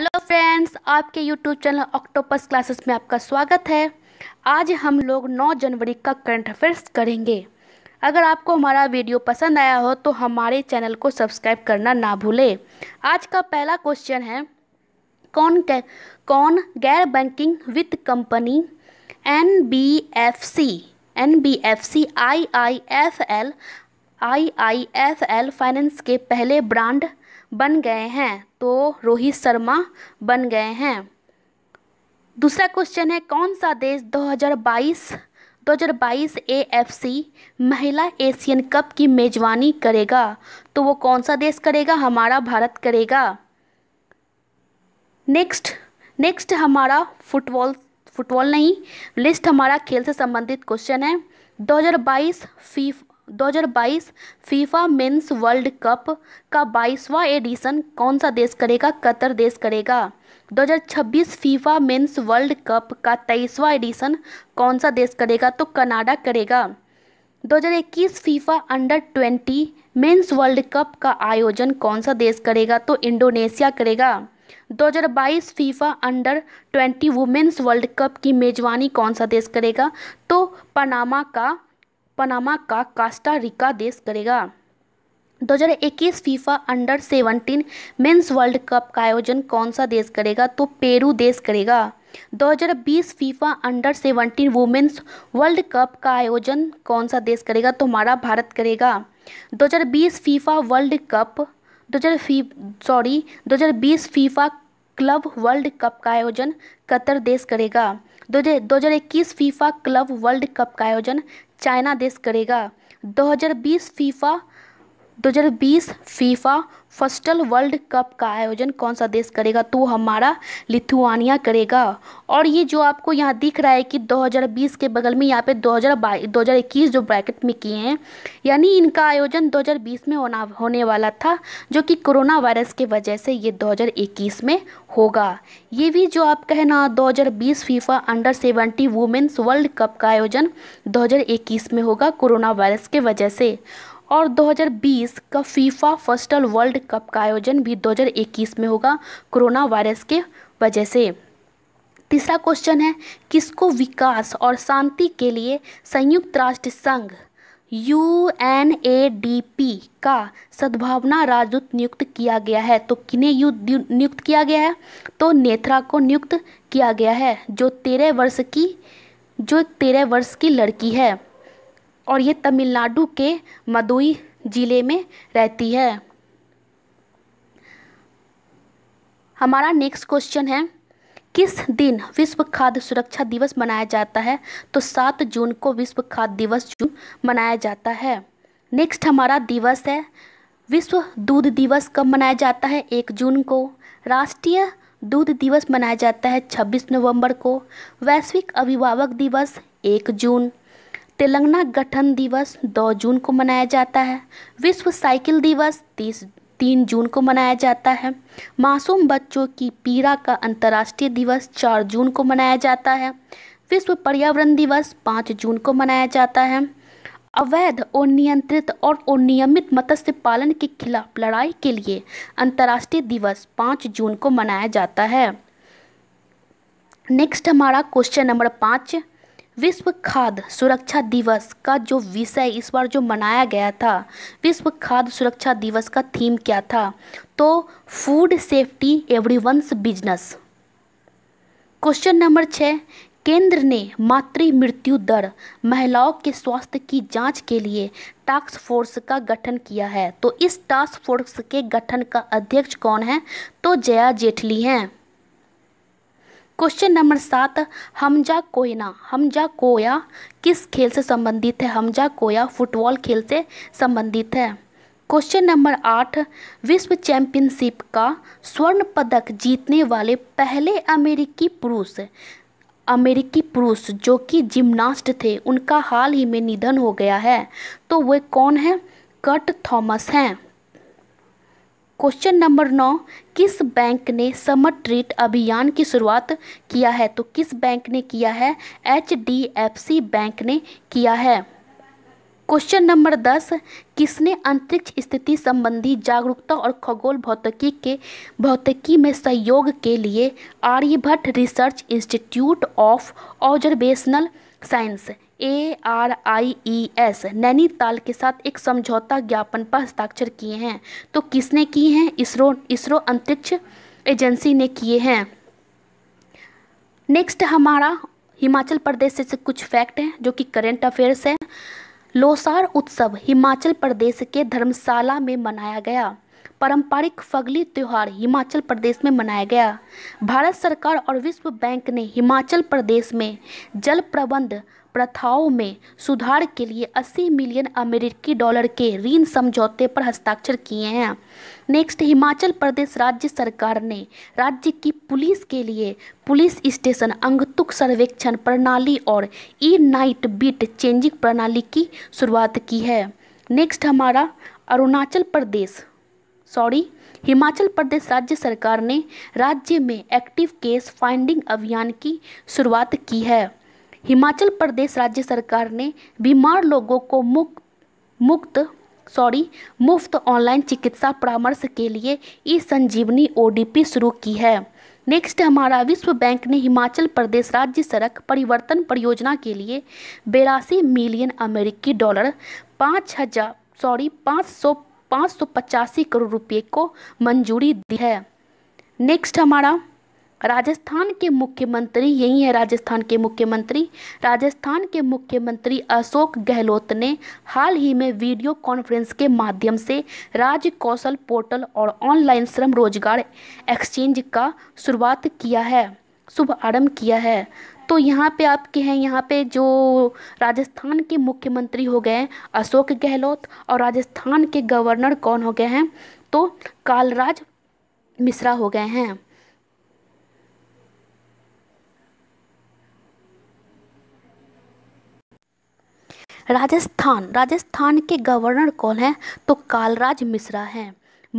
hello friends आपके YouTube channel Octopus Classes में आपका स्वागत है आज हम लोग 9 जनवरी का करंट अफेयर्स करेंगे अगर आपको हमारा वीडियो पसंद आया हो तो हमारे चैनल को सब्सक्राइब करना ना भूलें आज का पहला क्वेश्चन है कौन कौन गैर बैंकिंग वित्त company N B F C N B F C I I F L IIFL finance के पहले ब्रांड बन गए हैं तो रोहित शर्मा बन गए हैं दूसरा क्वेश्चन है कौन सा देश 2022 2022 एएफसी महिला एशियन कप की मेज़बानी करेगा तो वो कौन सा देश करेगा हमारा भारत करेगा नेक्स्ट नेक्स्ट हमारा फुटबॉल फुटबॉल नहीं लिस्ट हमारा खेल से संबंधित क्वेश्चन है 2022 हज़ार 2022 फीफा मेंस वर्ल्ड कप का 22वां एडिशन कौन सा देश करेगा कतर देश करेगा 2026 फीफा मेंस वर्ल्ड कप का 23वां एडिशन कौन सा देश करेगा तो कनाडा करेगा 2021 FIFA under 20 men's world cup का आयोजन कौन सा देश करेगा तो इंडोनेशिया करेगा 2022 FIFA under 20 women's world cup की मेज़बानी कौन सा देश करेगा तो पनामा का पनामा का कास्टा रिका देश करेगा 2021 FIFA under 17 men's world cup का आयोजन कौन सा देश करेगा तो पेरू देश करेगा 2020 FIFA under 17 women's world cup का आयोजन कौन सा देश करेगा तो हमारा भारत करेगा 2020 फीफा वर्ल्ड कप हज़ार फी sorry 2020 FIFA club world cup का आयोजन कतर देश करेगा दो हज़ार इक्कीस फीफा क्लब वर्ल्ड कप का आयोजन चाइना देश करेगा 2020 FIFA 2020 FIFA futsal world cup का आयोजन कौन सा देश करेगा तो हमारा लिथुआनिया करेगा और ये जो आपको यहाँ दिख रहा है कि 2020 के बगल में यहाँ पे 2022 2021 जो ब्रैकेट में किए हैं यानी इनका आयोजन 2020 में होना होने वाला था जो कि कोरोना वायरस के वजह से ये 2021 में होगा ये भी जो आप कहना बीस FIFA under seventy women's world cup का आयोजन दो में होगा कोरोना वायरस के वजह से और 2020 का फीफा फर्स्टल वर्ल्ड कप का आयोजन भी 2021 में होगा कोरोना वायरस के वजह से तीसरा क्वेश्चन है किसको विकास और शांति के लिए संयुक्त राष्ट्र संघ U N A D P का सद्भावना राजदूत नियुक्त किया गया है तो किन्हें यू नियुक्त किया गया है तो नेत्रा को नियुक्त किया गया है जो तेरह वर्ष की जो तेरह वर्ष की लड़की है और ये तमिलनाडु के मदुई ज़िले में रहती है हमारा नेक्स्ट क्वेश्चन है किस दिन विश्व खाद्य सुरक्षा दिवस मनाया जाता है तो सात जून को विश्व खाद्य दिवस जून मनाया जाता है नेक्स्ट हमारा दिवस है विश्व दूध दिवस कब मनाया जाता है एक जून को राष्ट्रीय दूध दिवस मनाया जाता है छब्बीस नवंबर को वैश्विक अभिभावक दिवस एक जून तेलंगाना गठन दिवस 2 जून को मनाया जाता है विश्व साइकिल दिवस 30 तीन जून को मनाया जाता है मासूम बच्चों की पीड़ा का अंतर्राष्ट्रीय दिवस 4 जून को मनाया जाता है विश्व पर्यावरण दिवस 5 जून को मनाया जाता है अवैध और नियंत्रित और अनियमित मत्स्य पालन के खिलाफ लड़ाई के लिए अंतर्राष्ट्रीय दिवस पाँच जून को मनाया जाता है नेक्स्ट हमारा क्वेश्चन नंबर पाँच विश्व खाद्य सुरक्षा दिवस का जो विषय इस बार जो मनाया गया था विश्व खाद्य सुरक्षा दिवस का थीम क्या था तो food safety everyone's business question number छः केंद्र ने मातृ मृत्यु दर महिलाओं के स्वास्थ्य की जांच के लिए टास्क फोर्स का गठन किया है तो इस टास्क फोर्स के गठन का अध्यक्ष कौन है तो जया जेटली हैं क्वेश्चन नंबर सात हमजा कोयना हमजा कोया किस खेल से संबंधित है हमजा कोया फुटबॉल खेल से संबंधित है क्वेश्चन नंबर आठ विश्व चैंपियनशिप का स्वर्ण पदक जीतने वाले पहले अमेरिकी पुरुष अमेरिकी पुरुष जो कि जिम्नास्ट थे उनका हाल ही में निधन हो गया है तो वे कौन हैं कट थॉमस हैं क्वेश्चन नंबर नौ किस बैंक ने समर ट्रीट अभियान की शुरुआत किया है तो किस बैंक ने किया है H D F C bank ने किया है क्वेश्चन नंबर दस किसने अंतरिक्ष स्थिति संबंधी जागरूकता और खगोल भौतिकी के भौतिकी में सहयोग के लिए Aryabhatta research institute of observational science A R I E S Nainital के साथ एक समझौता ज्ञापन पर हस्ताक्षर किए हैं तो किसने किए हैं इसरो इसरो अंतरिक्ष एजेंसी ने किए हैं नेक्स्ट हमारा हिमाचल प्रदेश से कुछ फैक्ट हैं जो कि करेंट अफेयर्स हैं लोसार उत्सव हिमाचल प्रदेश के धर्मशाला में मनाया गया पारंपरिक फगली त्यौहार हिमाचल प्रदेश में मनाया गया भारत सरकार और विश्व बैंक ने हिमाचल प्रदेश में जल प्रबंध प्रथाओं में सुधार के लिए 80 मिलियन अमेरिकी डॉलर के ऋण समझौते पर हस्ताक्षर किए हैं नेक्स्ट हिमाचल प्रदेश राज्य सरकार ने राज्य की पुलिस के लिए पुलिस स्टेशन अंगतुक सर्वेक्षण प्रणाली और ई नाइट बीट चेंजिंग प्रणाली की शुरुआत की है नेक्स्ट हमारा अरुणाचल प्रदेश सॉरी हिमाचल प्रदेश राज्य सरकार ने राज्य में एक्टिव केस फाइंडिंग अभियान की शुरुआत की है हिमाचल प्रदेश राज्य सरकार ने बीमार लोगों को मुक्त मुक्त सॉरी मुफ्त ऑनलाइन चिकित्सा परामर्श के लिए ई संजीवनी ओडीपी शुरू की है नेक्स्ट हमारा विश्व बैंक ने हिमाचल प्रदेश राज्य सड़क परिवर्तन परियोजना के लिए बेरासी मिलियन अमेरिकी डॉलर पाँच हजार सॉरी पाँच सौ पाँच सौ पचासी करोड़ रुपये को मंजूरी दी है नेक्स्ट हमारा राजस्थान के मुख्यमंत्री यही है राजस्थान के मुख्यमंत्री राजस्थान के मुख्यमंत्री अशोक गहलोत ने हाल ही में वीडियो कॉन्फ्रेंस के माध्यम से राज्य कौशल पोर्टल और ऑनलाइन श्रम रोजगार एक्सचेंज का शुरुआत किया है शुभारम्भ किया है तो यहाँ पे आपके हैं यहाँ पे जो राजस्थान के मुख्यमंत्री हो गए अशोक गहलोत और राजस्थान के गवर्नर कौन हो गए हैं तो कालराज मिश्रा हो गए हैं राजस्थान राजस्थान के गवर्नर कौन हैं तो कालराज मिश्रा हैं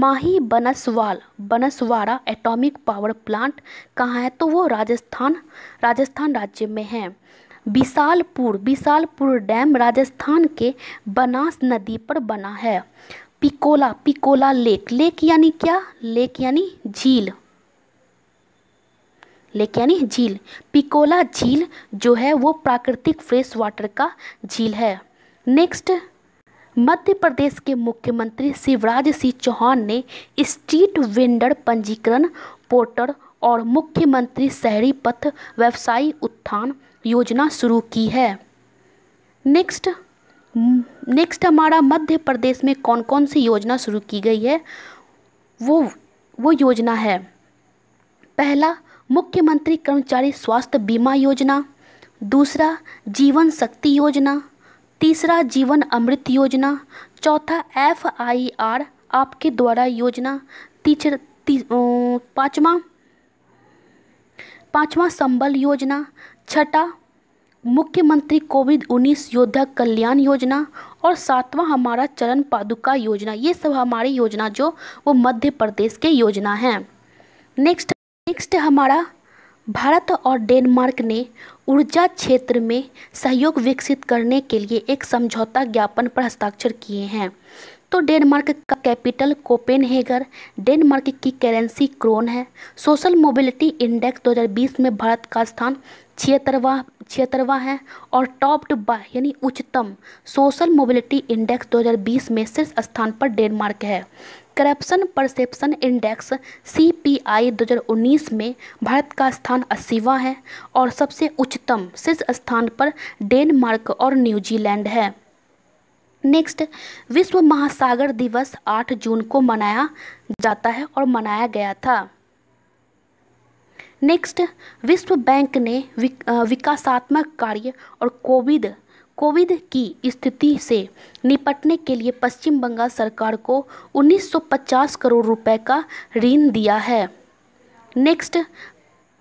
माही बनसवाल बनसवाड़ा एटॉमिक पावर प्लांट कहाँ है तो वो राजस्थान राजस्थान राज्य में है विशालपुर विशालपुर डैम राजस्थान के बनास नदी पर बना है पिकोला पिकोला लेक लेक यानी क्या लेक यानी झील लेक यानी झील पिकोला झील जो है वो प्राकृतिक फ्रेश वाटर का झील है नेक्स्ट मध्य प्रदेश के मुख्यमंत्री शिवराज सिंह चौहान ने स्ट्रीट वेंडर पंजीकरण पोर्टल और मुख्यमंत्री शहरी पथ व्यवसायी उत्थान योजना शुरू की है नेक्स्ट नेक्स्ट हमारा मध्य प्रदेश में कौन कौन सी योजना शुरू की गई है वो वो योजना है पहला मुख्यमंत्री कर्मचारी स्वास्थ्य बीमा योजना दूसरा जीवन शक्ति योजना तीसरा जीवन अमृत योजना चौथा एफ आई आर आपके द्वारा योजना तीसरा ती, पाँचवा पाँचवा संबल योजना छठा मुख्यमंत्री कोविड उन्नीस योद्धा कल्याण योजना और सातवां हमारा चरण पादुका योजना ये सब हमारी योजना जो वो मध्य प्रदेश के योजना हैं नेक्स्ट नेक्स्ट हमारा भारत और डेनमार्क ने ऊर्जा क्षेत्र में सहयोग विकसित करने के लिए एक समझौता ज्ञापन पर हस्ताक्षर किए हैं तो डेनमार्क का कैपिटल कोपेनहेगर डेनमार्क की करेंसी क्रोन है सोशल मोबिलिटी इंडेक्स 2020 में भारत का स्थान छिहत्तरवा छिहत्तरवा है और टॉप्ड बा यानी उच्चतम सोशल मोबिलिटी इंडेक्स 2020 में शीर्ष स्थान पर डेनमार्क है corruption perception index C P I दो हजार उन्नीस में भारत का स्थान अस्सीवा है और सबसे उच्चतम शीर्ष स्थान पर डेनमार्क और न्यूजीलैंड है नेक्स्ट विश्व महासागर दिवस 8 जून को मनाया जाता है और मनाया गया था नेक्स्ट विश्व बैंक ने विक, विकासात्मक कार्य और कोविड कोविड की स्थिति से निपटने के लिए पश्चिम बंगाल सरकार को 1950 करोड़ रुपए का ऋण दिया है नेक्स्ट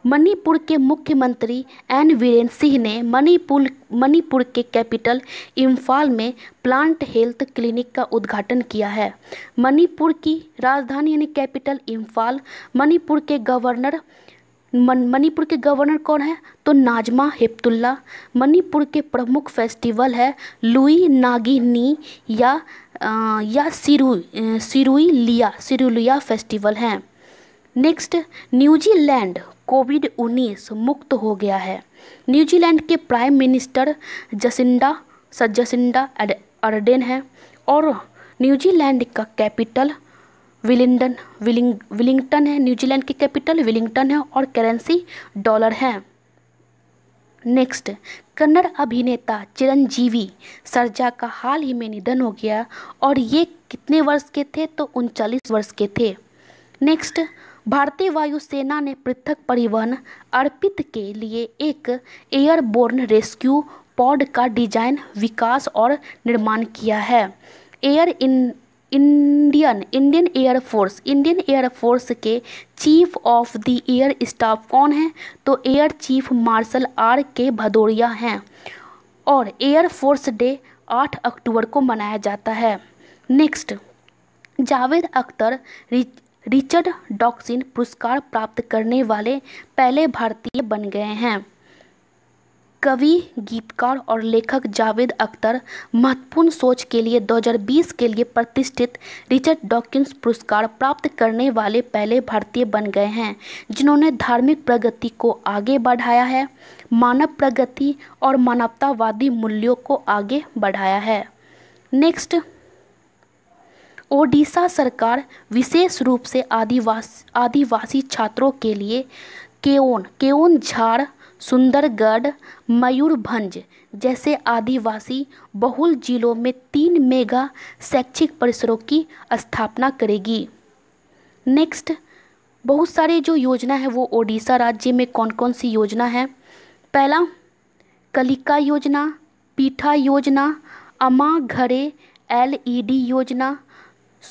मणिपुर के मुख्यमंत्री एन वीरेन सिंह ने मणिपुर मणिपुर के कैपिटल इम्फाल में प्लांट हेल्थ क्लिनिक का उद्घाटन किया है मणिपुर की राजधानी यानी कैपिटल इम्फाल मणिपुर के गवर्नर मन, मणिपुर के गवर्नर कौन है तो नाजमा हिप्तुल्ला मणिपुर के प्रमुख फेस्टिवल है लुई नागिनी या आ, या सिरु सिरुई लिया सिरुलिया फेस्टिवल हैं नेक्स्ट न्यूजीलैंड कोविड उन्नीस मुक्त हो गया है न्यूजीलैंड के प्राइम मिनिस्टर जसिंडा सजसिंडा अर्डेन है और न्यूजीलैंड का कैपिटल विलिंडन विलिंग विलिंगटन है न्यूजीलैंड की कैपिटल विलिंगटन है और करेंसी डॉलर है नेक्स्ट कन्नड़ अभिनेता चिरंजीवी सरजा का हाल ही में निधन हो गया और ये कितने वर्ष के थे तो उनचालीस वर्ष के थे नेक्स्ट भारतीय वायुसेना ने पृथक परिवहन अर्पित के लिए एक एयरबोर्न रेस्क्यू पॉड का डिजाइन विकास और निर्माण किया है air in Indian Indian air force Indian air force के chief of the air staff कौन है तो एयर चीफ मार्शल आर के भदौरिया हैं और एयर फोर्स डे 8 अक्टूबर को मनाया जाता है next Javed Akhtar Richard Dawkins पुरस्कार प्राप्त करने वाले पहले भारतीय बन गए हैं कवि गीतकार और लेखक जावेद अख्तर महत्वपूर्ण सोच के लिए 2020 के लिए प्रतिष्ठित रिचर्ड डॉकिंस पुरस्कार प्राप्त करने वाले पहले भारतीय बन गए हैं जिन्होंने धार्मिक प्रगति को आगे बढ़ाया है मानव प्रगति और मानवतावादी मूल्यों को आगे बढ़ाया है नेक्स्ट ओडिशा सरकार विशेष रूप से आदिवासी आदिवासी छात्रों के लिए केओन केओन झाड़ सुंदरगढ़ मयूरभंज जैसे आदिवासी बहुल जिलों में तीन मेगा शैक्षिक परिसरों की स्थापना करेगी नेक्स्ट बहुत सारे जो योजना है वो ओडिशा राज्य में कौन कौन सी योजना है पहला कलिका योजना पीठा योजना अमा घरे एलईडी योजना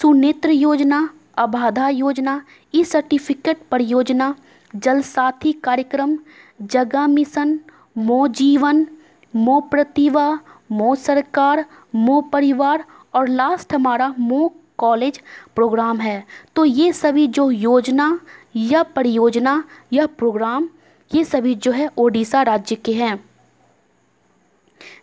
सुनेत्र योजना अबाधा योजना ई सर्टिफिकेट परियोजना जलसाथी कार्यक्रम जगह मिशन मो जीवन मो प्रतिभा मो सरकार मो परिवार और लास्ट हमारा मो कॉलेज प्रोग्राम है तो ये सभी जो योजना या परियोजना या प्रोग्राम ये सभी जो है ओडिशा राज्य के हैं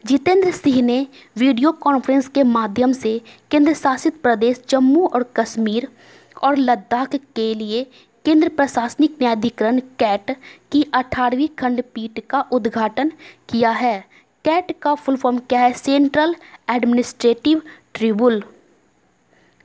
जितेंद्र सिंह ने वीडियो कॉन्फ्रेंस के माध्यम से केंद्र शासित प्रदेश जम्मू और कश्मीर और लद्दाख के लिए केंद्र प्रशासनिक न्यायाधिकरण कैट की अठारहवीं खंडपीठ का उद्घाटन किया है कैट का फुल फॉर्म क्या है सेंट्रल एडमिनिस्ट्रेटिव ट्रिब्यूनल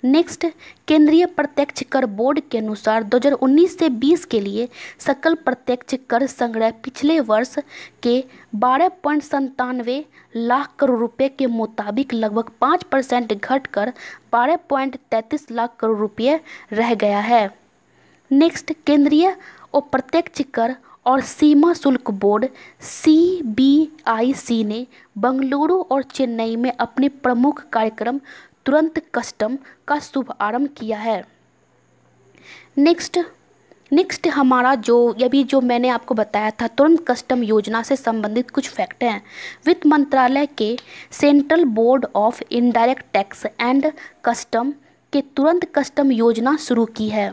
नेक्स्ट केंद्रीय प्रत्यक्ष कर बोर्ड के अनुसार 2019 से 20 के लिए सकल प्रत्यक्ष कर संग्रह पिछले वर्ष के बारह पॉइंट संतानवे लाख करोड़ रुपए के मुताबिक लगभग 5 परसेंट घट बारह पॉइंट तैंतीस लाख करोड़ रुपये रह गया है नेक्स्ट केंद्रीय अप्रत्यक्ष कर और सीमा शुल्क बोर्ड सी ने बंगलुरु और चेन्नई में अपने प्रमुख कार्यक्रम तुरंत कस्टम का शुभारंभ किया है नेक्स्ट नेक्स्ट हमारा जो अभी जो मैंने आपको बताया था तुरंत कस्टम योजना से संबंधित कुछ फैक्ट हैं वित्त मंत्रालय के central board of indirect tax and custom के तुरंत कस्टम योजना शुरू की है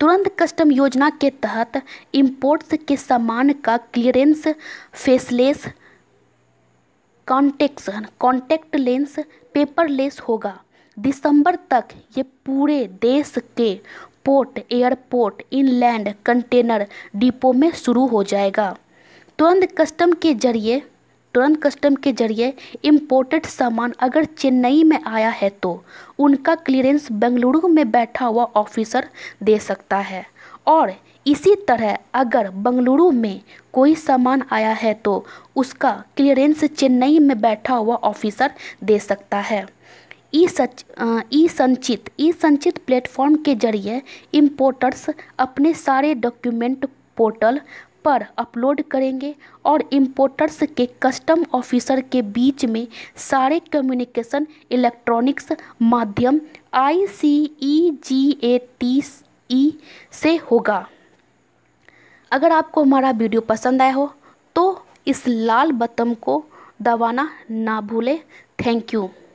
तुरंत कस्टम योजना के तहत इम्पोर्ट्स के सामान का क्लियरेंस फेसलेस कॉन्टेक्स कॉन्टेक्ट लेंस पेपरलेस होगा दिसंबर तक ये पूरे देश के port airport inland container depot में शुरू हो जाएगा तुरंत कस्टम के जरिए तुरंत कस्टम के जरिए इम्पोर्टेड सामान अगर चेन्नई में आया है तो उनका क्लियरेंस बेंगलुरु में बैठा हुआ ऑफिसर दे सकता है और इसी तरह अगर बंगलुरु में कोई सामान आया है तो उसका क्लियरेंस चेन्नई में बैठा हुआ ऑफिसर दे सकता है ई सच ई संचित ई संचित प्लेटफॉर्म के जरिए इम्पोर्टर्स अपने सारे डॉक्यूमेंट पोर्टल पर अपलोड करेंगे और इम्पोर्टर्स के कस्टम ऑफिसर के बीच में सारे कम्युनिकेशन इलेक्ट्रॉनिक्स माध्यम आई सी ई जी ए टी ई से होगा अगर आपको हमारा वीडियो पसंद आया हो तो इस लाल बटन को दबाना ना भूलें थैंक यू